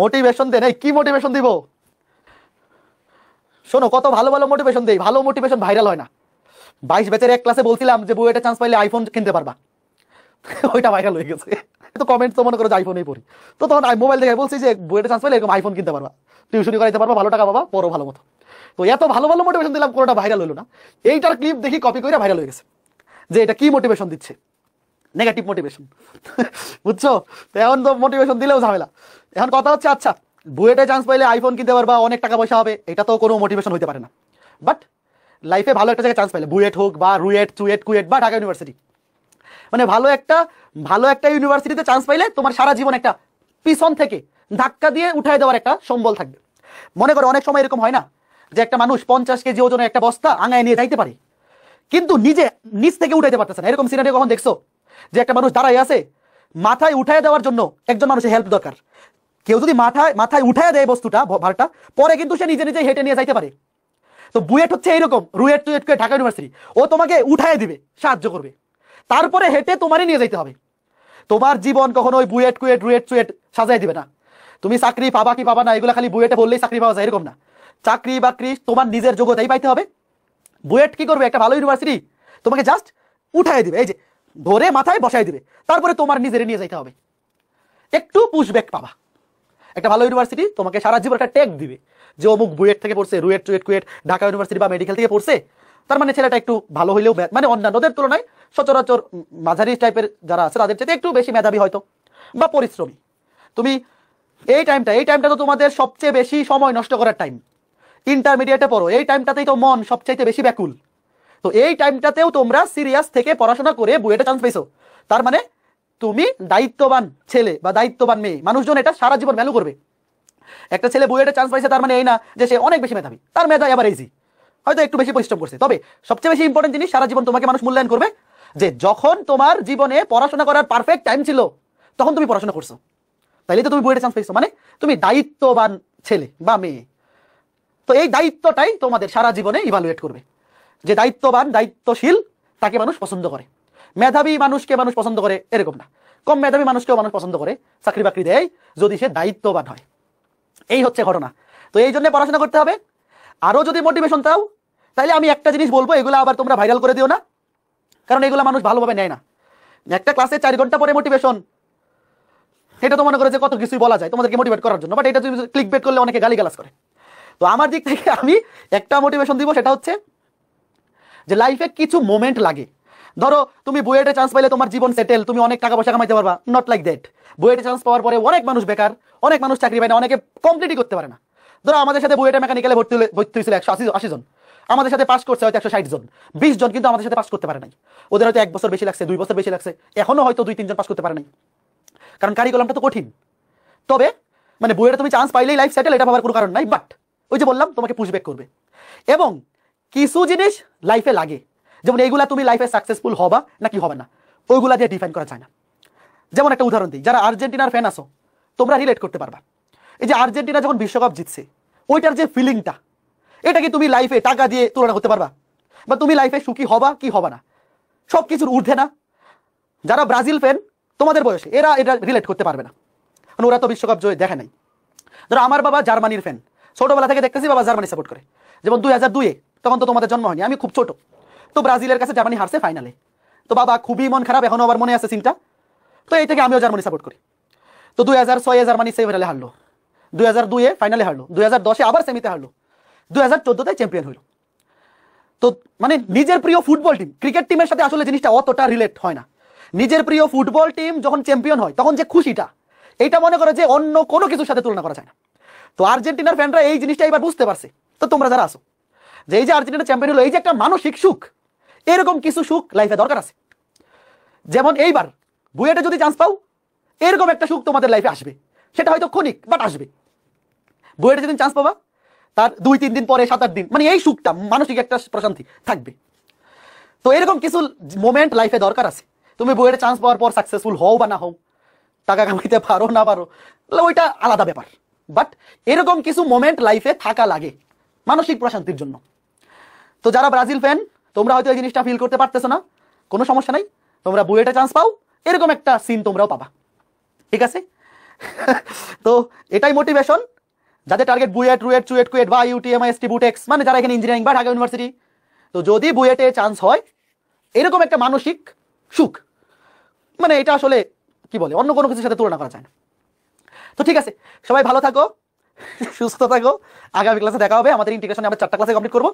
motivation দেন এই কি motivation দিব শোনো কত ভালো ভালো মোটিভেশন দেয় ভালো মোটিভেশন ভাইরাল হয় না বাইশ ব্যাচের এক ক্লাসে বলছিলাম যে বউ চান্স পাইলে আইফোন কিনতে পারবা ওইটা ভাইরাল হয়ে গেছে তো কমেন্ট তো মনে করো যে আইফোনেই পড়ি তো তখন মোবাইল দেখে বলছি যে বইটা চান্স পাইলে এরকম আইফোন কিনতে পারবা টিউশনি করাইতে পারবা ভালো টাকা পাবা পড়ো ভালো মতো তো এত ভালো ভালো মোটিভেশন দিলাম কোনোটা ভাইরাল হলো না এইটার ক্লিপ দেখি কপি করে ভাইরাল হয়ে গেছে যে এটা কি মোটিভেশন দিচ্ছে নেগেটিভ মোটিভেশন বুঝছো তো এখন তো মোটিভেশন দিলেও ঝামেলা এখন কথা হচ্ছে আচ্ছা বুয়েটে চান্স পাইলে আইফোন কিনতে পারবা অনেক টাকা পয়সা হবে এটা তো কোনো মোটিভেশন হতে পারে না বাট লাইফে ভালো একটা জায়গায় চান্স পাইলে বুয়েট হোক বা রুয়েট চুয়েট কুয়েট বা ঢাকা ইউনিভার্সিটি মানে ভালো একটা ভালো একটা ইউনিভার্সিটিতে চান্স পাইলে তোমার সারা জীবন একটা পিছন থেকে ধাক্কা দিয়ে উঠায় দেওয়ার একটা সম্বল থাকবে মনে করো অনেক সময় এরকম হয় না যে একটা মানুষ পঞ্চাশ কেজি ওজনের একটা বস্তা আঙায় নিয়ে যাইতে পারে কিন্তু নিজে নিজ থেকে উঠাইতে পারতেছে না এরকম সিনারি কখন দেখছো যে একটা মানুষ দাঁড়াই আছে মাথায় উঠায় দেওয়ার জন্য একজন মানুষের হেল্প দরকার কেউ যদি মাথায় মাথায় উঠায় দেয় বস্তুটা ভারটা পরে কিন্তু সে নিজে নিজে হেঁটে নিয়ে যাইতে পারে তো বুয়েট হচ্ছে এইরকম রুয়েট টুয়েট ঢাকা ইউনিভার্সিটি ও তোমাকে উঠায় দিবে সাহায্য করবে তারপরে হেঁটে তোমারই নিয়ে যেতে হবে তোমার জীবন কখনো ওই বুয়েট কুয়েট রুয়েট চুয়েট সাজাই দিবে না তুমি চাকরি পাবা কি পাবা না এগুলো খালি বুয়েটে বললেই চাকরি পাওয়া যায় এরকম না চাকরি বাকরি তোমার নিজের যোগ্যতাই পাইতে হবে বুয়েট কি করবে একটা ভালো ইউনিভার্সিটি তোমাকে জাস্ট উঠাই দিবে এই যে ধরে মাথায় বসাই দিবে তারপরে তোমার নিজের নিয়ে যাইতে হবে একটু পুশব্যাক পাবা একটা ভালো ইউনিভার্সিটি তোমাকে সারা জীবন একটা ট্যাগ দিবে যে অমুক বুয়েট থেকে পড়ছে রুয়েট টুয়েট কুয়েট ঢাকা ইউনিভার্সিটি বা মেডিকেল থেকে পড়ছে তার মানে ছেলেটা একটু ভালো হইলেও মানে অন্যান্যদের তুলনায় সচরাচর মাঝারি টাইপের যারা আছে তাদের চেয়ে একটু বেশি মেধাবী হয়তো বা পরিশ্রমী তুমি এই টাইমটা এই টাইমটা তো তোমাদের সবচেয়ে বেশি সময় নষ্ট করার টাইম ইন্টারমিডিয়েটে পড়ো এই টাইমটাতেই তো মন সবচাইতে বেশি ব্যাকুল তো এই টাইমটাতেও তোমরা সিরিয়াস থেকে পড়াশোনা করে বুয়েটে চান্স পেয়েছো তার মানে তুমি দায়িত্ববান ছেলে বা দায়িত্ববান মেয়ে মানুষজন এটা সারা জীবন ভ্যালু করবে একটা ছেলে বইয়ে চান্স পাইছে তার মানে এই না যে সে অনেক বেশি মেধাবী তার মেধা আবার ইজি হয়তো একটু বেশি পরিশ্রম করছে তবে সবচেয়ে বেশি ইম্পর্টেন্ট জিনিস সারা জীবন তোমাকে মানুষ মূল্যায়ন করবে যে যখন তোমার জীবনে পড়াশোনা করার পারফেক্ট টাইম ছিল তখন তুমি পড়াশোনা করছো তাইলে তো তুমি বইয়ে চান্স পাইছো মানে তুমি দায়িত্ববান ছেলে বা মেয়ে তো এই দায়িত্বটাই তোমাদের সারা জীবনে ইভালুয়েট করবে যে দায়িত্ববান দায়িত্বশীল তাকে মানুষ পছন্দ করে মেধাবী মানুষকে মানুষ পছন্দ করে এরকম না কম মেধাবী মানুষকেও মানুষ পছন্দ করে চাকরি বাকরি দেয় যদি সে দায়িত্ববান হয় এই হচ্ছে ঘটনা তো এই জন্য পড়াশোনা করতে হবে আরও যদি মোটিভেশন চাও তাহলে আমি একটা জিনিস বলবো এগুলো আবার তোমরা ভাইরাল করে দিও না কারণ এগুলো মানুষ ভালোভাবে নেয় না একটা ক্লাসে চার ঘন্টা পরে মোটিভেশন এটা তো মনে করে যে কত কিছুই বলা যায় তোমাদেরকে মোটিভেট করার জন্য বাট এটা তুমি ক্লিক বেট করলে অনেকে গালাস করে তো আমার দিক থেকে আমি একটা মোটিভেশন দিব সেটা হচ্ছে যে লাইফে কিছু মোমেন্ট লাগে ধরো তুমি বুয়েটে চান্স পাইলে তোমার জীবন সেটেল তুমি অনেক টাকা পয়সা কামাইতে পারবা নট লাইক দ্যাট বুয়েটে চান্স পাওয়ার পরে অনেক মানুষ বেকার অনেক মানুষ চাকরি পায় না অনেকে কমপ্লিটই করতে পারে না ধরো আমাদের সাথে বুয়েটে মেকানিক্যালে ভর্তি ভর্তি হয়েছিল একশো আশি আশি জন আমাদের সাথে পাস করছে হয়তো একশো ষাট জন বিশ জন কিন্তু আমাদের সাথে পাস করতে পারে নাই ওদের হয়তো এক বছর বেশি লাগছে দুই বছর বেশি লাগছে এখনো হয়তো দুই তিনজন পাস করতে পারে নাই কারণ কারিকুলামটা তো কঠিন তবে মানে বইয়েটা তুমি চান্স পাইলেই লাইফ সেটেল এটা ভাবার কোনো কারণ নাই বাট ওই যে বললাম তোমাকে পুশব্যাক করবে এবং কিছু জিনিস লাইফে লাগে যেমন এইগুলা তুমি লাইফে সাকসেসফুল হবা নাকি হবে না ওইগুলা দিয়ে ডিফাইন করা যায় না যেমন একটা উদাহরণ দিই যারা আর্জেন্টিনার ফ্যান আসো তোমরা রিলেট করতে পারবা এই যে আর্জেন্টিনা যখন বিশ্বকাপ জিতছে ওইটার যে ফিলিংটা এটা কি তুমি লাইফে টাকা দিয়ে তুলনা করতে পারবা বা তুমি লাইফে সুখী হবা কি হবা না সব কিছুর ঊর্ধ্বে না যারা ব্রাজিল ফ্যান তোমাদের বয়সে এরা এটা রিলেট করতে পারবে না কারণ ওরা তো বিশ্বকাপ জয় দেখে নাই ধরো আমার বাবা জার্মানির ফ্যান ছোটোবেলা থেকে দেখতেছি বাবা জার্মানি সাপোর্ট করে যেমন দুই হাজার দুইয়ে তখন তো তোমাদের জন্ম হয়নি আমি খুব ছোট তো ব্রাজিলের কাছে জার্মানি হারছে ফাইনালে তো বাবা খুবই মন খারাপ এখনো আবার মনে আছে সিনটা তো এইটাকে আমিও জার্মানি সাপোর্ট করি তো দুই হাজার ছয়ে জার্মানি সেমিফাইনালে হারলো দুই হাজার দুইয়ে ফাইনালে হারলো দুই হাজার দশে আবার সেমিতে হারলো দুই হাজার চোদ্দোতে চ্যাম্পিয়ন হইল তো মানে নিজের প্রিয় ফুটবল টিম ক্রিকেট টিমের সাথে আসলে জিনিসটা অতটা রিলেট হয় না নিজের প্রিয় ফুটবল টিম যখন চ্যাম্পিয়ন হয় তখন যে খুশিটা এইটা মনে করে যে অন্য কোনো কিছুর সাথে তুলনা করা যায় না তো আর্জেন্টিনার ফ্যানরা এই জিনিসটা এবার বুঝতে পারছে তো তোমরা যারা আসো যে এই যে আর্জেন্টিনা চ্যাম্পিয়ন হলো এই যে একটা মানসিক সুখ এরকম কিছু সুখ লাইফে দরকার আছে যেমন এইবার বুয়েটে যদি চান্স পাও এরকম একটা সুখ তোমাদের লাইফে আসবে সেটা হয়তো ক্ষণিক বাট আসবে বুয়েটে যেদিন চান্স পাবা তার দুই তিন দিন পরে সাত আট দিন মানে এই সুখটা মানসিক একটা প্রশান্তি থাকবে তো এরকম কিছু মোমেন্ট লাইফে দরকার আছে তুমি বইয়ের চান্স পাওয়ার পর সাকসেসফুল হও বা না হও টাকা কামাইতে পারো না পারো ওইটা আলাদা ব্যাপার বাট এরকম কিছু মোমেন্ট লাইফে থাকা লাগে মানসিক প্রশান্তির জন্য তো যারা ব্রাজিল ফ্যান তোমরা হয়তো এই জিনিসটা ফিল করতে পারতেছো না কোনো সমস্যা নাই তোমরা বুয়েটে চান্স পাও এরকম একটা সিন তোমরাও পাবা ঠিক আছে তো এটাই মোটিভেশন যাদের টার্গেট বুয়েট রুয়েট চুয়েট কুয়েট বা ইউটিএমআইএসটি বুটেক্স মানে যারা এখানে ইঞ্জিনিয়ারিং বা ঢাকা ইউনিভার্সিটি তো যদি বুয়েটে চান্স হয় এরকম একটা মানসিক সুখ মানে এটা আসলে কি বলে অন্য কোনো কিছুর সাথে তুলনা করা যায় না তো ঠিক আছে সবাই ভালো থাকো সুস্থ থাকো আগামী ক্লাসে দেখা হবে আমাদের ইন্টিগ্রেশনে আমরা চারটা ক্লাসে কমপ্লিট করবো